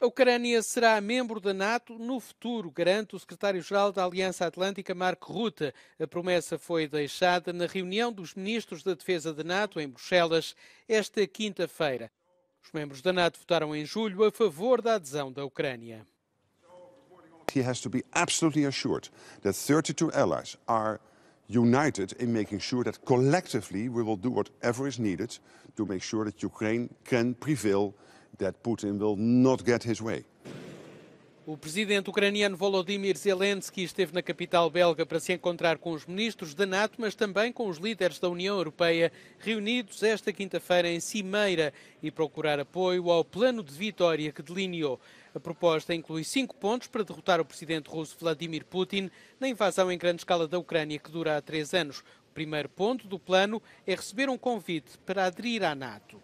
A Ucrânia será membro da NATO no futuro, garante o secretário-geral da Aliança Atlântica, Marco Rutte. A promessa foi deixada na reunião dos ministros da Defesa da NATO em Bruxelas esta quinta-feira. Os membros da NATO votaram em julho a favor da adesão da Ucrânia. He has to be absolutely assured that 32 allies are united in making sure that collectively we will do whatever is needed to make sure that Ukraine can prevail that Putin will not get his way. O presidente ucraniano Volodymyr Zelensky esteve na capital belga para se encontrar com os ministros da NATO, mas também com os líderes da União Europeia, reunidos esta quinta-feira em Cimeira, e procurar apoio ao plano de vitória que delineou. A proposta inclui cinco pontos para derrotar o presidente russo Vladimir Putin na invasão em grande escala da Ucrânia, que dura há três anos. O primeiro ponto do plano é receber um convite para aderir à NATO.